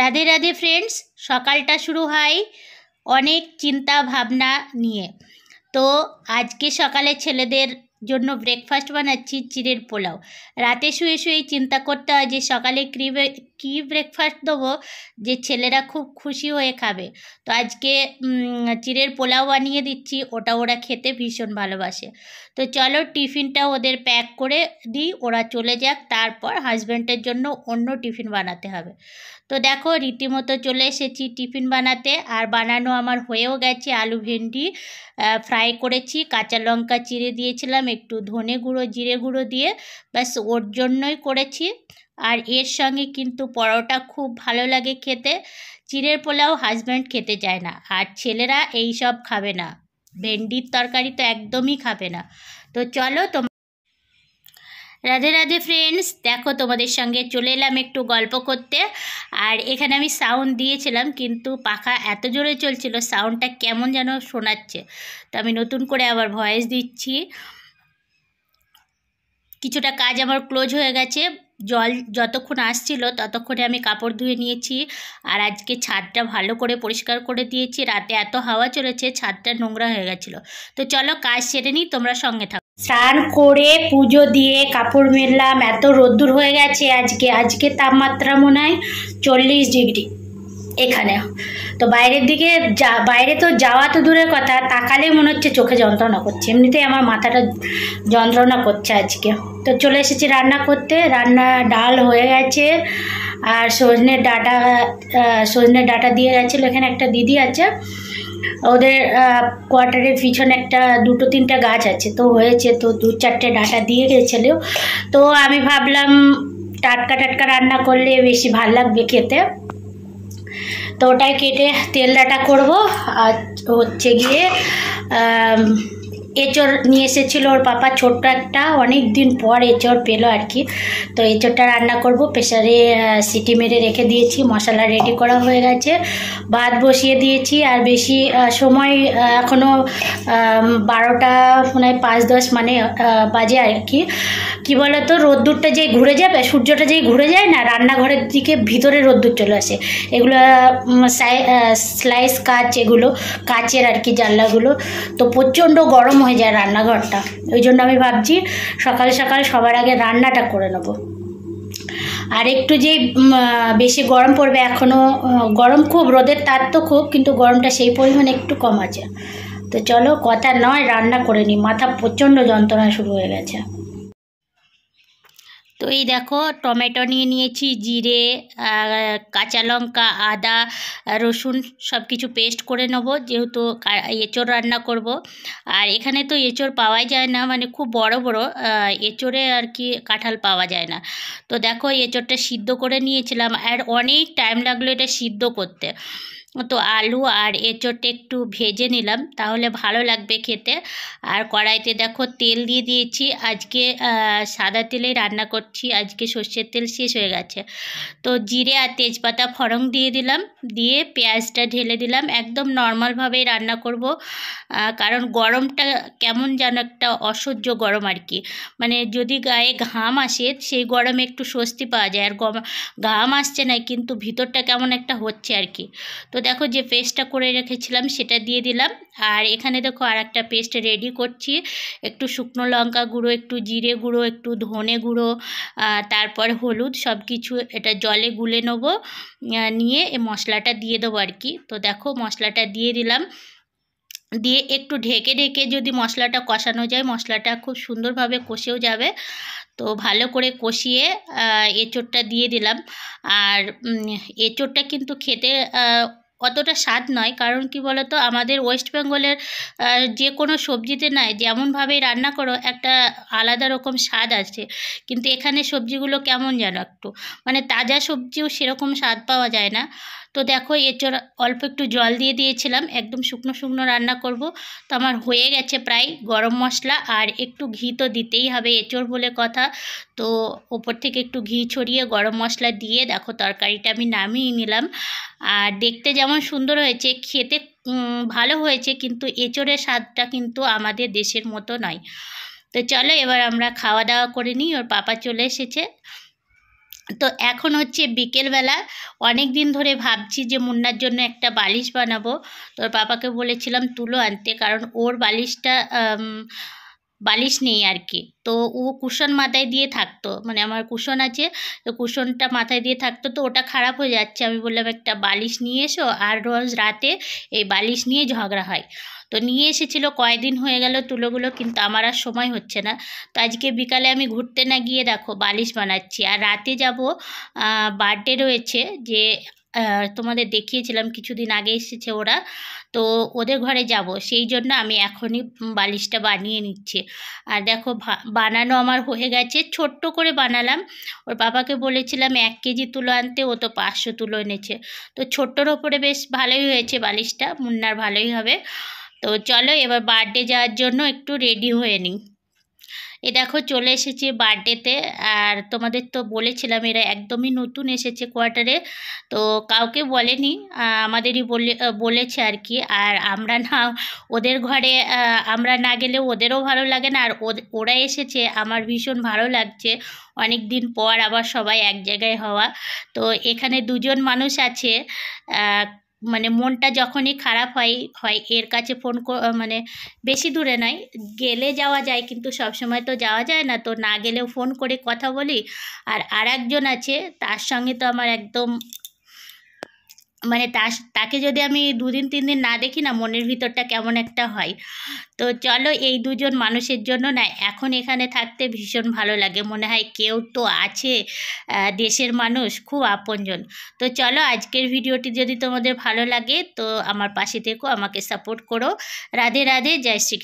Radhe Radhe friends সকালটা শুরু হয় অনেক চিন্তা ভাবনা নিয়ে তো আজকে সকালে ছেলেদের জন্য ব্রেকফাস্ট বানাচ্ছি চিড়ের পোলাও রাতে শুয়ে শুয়েই চিন্তা করতে হয় যে সকালে কী কী ব্রেকফাস্ট দেবো যে ছেলেরা খুব খুশি হয়ে খাবে তো আজকে চিড়ের পোলাও বানিয়ে দিচ্ছি ওটা ওরা খেতে ভীষণ ভালোবাসে তো চলো টিফিনটা ওদের প্যাক করে দিই ওরা চলে যাক তারপর হাজব্যান্ডের জন্য অন্য টিফিন বানাতে হবে তো দেখো রীতিমতো চলে এসেছি টিফিন বানাতে আর বানানো আমার হয়েও গেছে আলু ভেন্ডি ফ্রাই করেছি কাঁচা লঙ্কা চিড়ে দিয়েছিলাম একটু ধনে গুঁড়ো জিরে গুঁড়ো দিয়ে ব্যাস ওর জন্যই করেছি আর এর সঙ্গে কিন্তু পরোটা খুব ভালো লাগে খেতে চিরের পোলাও হাজব্যান্ড খেতে চায় না আর ছেলেরা এই সব খাবে না ভেন্ডির তরকারি তো একদমই খাবে না তো চলো তোমার রাধে রাধে ফ্রেন্ডস দেখো তোমাদের সঙ্গে চলে এলাম একটু গল্প করতে আর এখানে আমি সাউন্ড দিয়েছিলাম কিন্তু পাখা এত জোরে চলছিল সাউন্ডটা কেমন যেন শোনাচ্ছে তো আমি নতুন করে আবার ভয়েস দিচ্ছি কিছুটা কাজ আমার ক্লোজ হয়ে গেছে জল যতক্ষণ আসছিল ততক্ষণে আমি কাপড় ধুয়ে নিয়েছি আর আজকে ছাদটা ভালো করে পরিষ্কার করে দিয়েছি রাতে এত হাওয়া চলেছে ছাদটা নোংরা হয়ে গেছিলো তো চলো কাজ সেরে নিই তোমরা সঙ্গে থাকো স্নান করে পুজো দিয়ে কাপড় মেললাম এত রোদ্দুর হয়ে গেছে আজকে আজকে তাপমাত্রা মনে হয় চল্লিশ ডিগ্রি এখানে তো বাইরের দিকে যা বাইরে তো যাওয়া তো দূরের কথা তাকালে মনে হচ্ছে চোখে যন্ত্রণা করছে এমনিতেই আমার মাথাটা যন্ত্রণা করছে আজকে তো চলে এসেছি রান্না করতে রান্না ডাল হয়ে গেছে আর সজনের ডাটা সজনের ডাটা দিয়ে গেছিলো এখানে একটা দিদি আছে ওদের কোয়ার্টারের পিছনে একটা দুটো তিনটা গাছ আছে তো হয়েছে তো দু চারটে ডাটা দিয়ে গেছিল তো আমি ভাবলাম টাটকা টাটকা রান্না করলে বেশি ভাল লাগবে খেতে তো ওটাই কেটে তেলডাটা করবো আর হচ্ছে গিয়ে এঁচড় নিয়ে এসেছিলো ওর পাপা ছোট্ট একটা অনেক দিন পর এঁচড় পেলো আর কি তো এঁচড়টা রান্না করব প্রেশারে সিটি মেরে রেখে দিয়েছি মশলা রেডি করা হয়ে গেছে ভাত বসিয়ে দিয়েছি আর বেশি সময় এখনও বারোটা মানে পাঁচ দশ মানে বাজে আর কি কী বলতো রোদ্দুরটা যেই ঘুরে যাবে সূর্যটা যেই ঘুরে যায় না রান্নাঘরের দিকে ভিতরে রোদ্দুর চলে আসে এগুলো স্লাইস কাচ এগুলো কাচের আর কি জানলাগুলো তো প্রচণ্ড গরম হয়ে যায় রান্নাঘরটা ওই জন্য আমি ভাবছি সকালে সকালে সবার আগে রান্নাটা করে নেবো আর একটু যে বেশি গরম পড়বে এখনও গরম খুব রোদের তার তো খুব কিন্তু গরমটা সেই পরিমাণে একটু কম আছে তো চলো কথা নয় রান্না করে নিই মাথা প্রচণ্ড যন্ত্রণা শুরু হয়ে গেছে তো এই দেখো টমেটো নিয়ে নিয়েছি জিরে কাঁচা লঙ্কা আদা রসুন সব কিছু পেস্ট করে নেব যেহেতু এঁচোড় রান্না করব আর এখানে তো এঁচোড় পাওয়াই যায় না মানে খুব বড় বড় এঁচোড়ে আর কি কাঁঠাল পাওয়া যায় না তো দেখো এঁচোড়টা সিদ্ধ করে নিয়েছিলাম আর অনেক টাইম লাগলো এটা সিদ্ধ করতে তো আলু আর এঁচোটা একটু ভেজে নিলাম তাহলে ভালো লাগবে খেতে আর কড়াইতে দেখো তেল দিয়ে দিয়েছি আজকে সাদা তেলেই রান্না করছি আজকে সর্ষের তেল শেষ হয়ে গেছে তো জিরে আর তেজপাতা ফড়ং দিয়ে দিলাম দিয়ে পেঁয়াজটা ঢেলে দিলাম একদম নর্মালভাবেই রান্না করব কারণ গরমটা কেমন যেন একটা অসহ্য গরম আর কি মানে যদি গায়ে ঘাম আসে সেই গরমে একটু স্বস্তি পাওয়া যায় আর ঘাম আসছে না কিন্তু ভিতরটা কেমন একটা হচ্ছে আর কি তো দেখো যে পেস্টটা করে রেখেছিলাম সেটা দিয়ে দিলাম আর এখানে দেখো আর একটা পেস্ট রেডি করছি একটু শুকনো লঙ্কা গুঁড়ো একটু জিরে গুঁড়ো একটু ধনে গুঁড়ো তারপর হলুদ সব কিছু এটা জলে গুলে নেবো নিয়ে এ মশলাটা দিয়ে দেবো আর কি তো দেখো মশলাটা দিয়ে দিলাম দিয়ে একটু ঢেকে ঢেকে যদি মশলাটা কষানো যায় মশলাটা খুব সুন্দরভাবে কষেও যাবে তো ভালো করে কষিয়ে এঁচোড়টা দিয়ে দিলাম আর এঁচোড়টা কিন্তু খেতে অতটা স্বাদ নয় কারণ কি বলতো আমাদের ওয়েস্ট বেঙ্গলের যে কোনো সবজিতে নয় যেমনভাবেই রান্না করো একটা আলাদা রকম স্বাদ আছে কিন্তু এখানে সবজিগুলো কেমন যেন একটু মানে তাজা সবজিও সেরকম স্বাদ পাওয়া যায় না তো দেখো এর অল্প একটু জল দিয়ে দিয়েছিলাম একদম শুকনো শুকনো রান্না করব তো আমার হয়ে গেছে প্রায় গরম মশলা আর একটু ঘি তো দিতেই হবে এঁচড় বলে কথা তো ওপর থেকে একটু ঘি ছড়িয়ে গরম মশলা দিয়ে দেখো তরকারিটা আমি নামিয়ে নিলাম আর দেখতে যেমন সুন্দর হয়েছে খেতে ভালো হয়েছে কিন্তু এঁচোড়ের স্বাদটা কিন্তু আমাদের দেশের মতো নয় তো চলো এবার আমরা খাওয়া দাওয়া করে নিই ওর পাপা চলে এসেছে তো এখন হচ্ছে বিকেলবেলা অনেক দিন ধরে ভাবছি যে মুন্নার জন্য একটা বালিশ বানাবো তোর বাবাকে বলেছিলাম তুলো আনতে কারণ ওর বালিশটা বালিশ নেই আর কি তো ও কুশন মাথায় দিয়ে থাকতো মানে আমার কুশন আছে তো কুশনটা মাথায় দিয়ে থাকতো তো ওটা খারাপ হয়ে যাচ্ছে আমি বললাম একটা বালিশ নিয়ে এসো আর রোজ রাতে এই বালিশ নিয়ে ঝগড়া হয় তো নিয়ে এসেছিলো কয়দিন হয়ে গেল তুলোগুলো কিন্তু আমার আর সময় হচ্ছে না তো আজকে বিকালে আমি ঘুরতে না গিয়ে দেখো বালিশ বানাচ্ছি আর রাতে যাব বার্থডে রয়েছে যে তোমাদের দেখিয়েছিলাম কিছুদিন আগে এসেছে ওরা তো ওদের ঘরে যাব সেই জন্য আমি এখনই বালিশটা বানিয়ে নিচ্ছি আর দেখো বানানো আমার হয়ে গেছে ছোট্ট করে বানালাম ওর বাবাকে বলেছিলাম এক কেজি তুলো আনতে ও তো পাঁচশো তুলো এনেছে তো ছোট্টর ওপরে বেশ ভালোই হয়েছে বালিশটা মুন্নার ভালোই হবে তো চলো এবার বার্থডে যাওয়ার জন্য একটু রেডি হয়ে নিই এ দেখো চলে এসেছে বার্থডেতে আর তোমাদের তো বলেছিলাম এরা একদমই নতুন এসেছে কোয়ার্টারে তো কাউকে বলেনি আমাদেরই বলেছে আর কি আর আমরা না ওদের ঘরে আমরা না গেলে ওদেরও ভালো লাগে না আর ওরা এসেছে আমার ভীষণ ভালো লাগছে অনেক দিন পর আবার সবাই এক জায়গায় হওয়া তো এখানে দুজন মানুষ আছে মানে মনটা যখনই খারাপ হয় হয় এর কাছে ফোন মানে বেশি দূরে নাই গেলে যাওয়া যায় কিন্তু সবসময় তো যাওয়া যায় না তো না গেলেও ফোন করে কথা বলি আর আর একজন আছে তার সঙ্গে তো আমার একদম মানে তাকে যদি আমি দুদিন তিন দিন না দেখি না মনের ভিতরটা কেমন একটা হয় তো চলো এই দুজন মানুষের জন্য না এখন এখানে থাকতে ভীষণ ভালো লাগে মনে হয় কেউ তো আছে দেশের মানুষ খুব আপনজন তো চলো আজকের ভিডিওটি যদি তোমাদের ভালো লাগে তো আমার পাশে থেকো আমাকে সাপোর্ট করো রাধে রাধে জয় শ্রী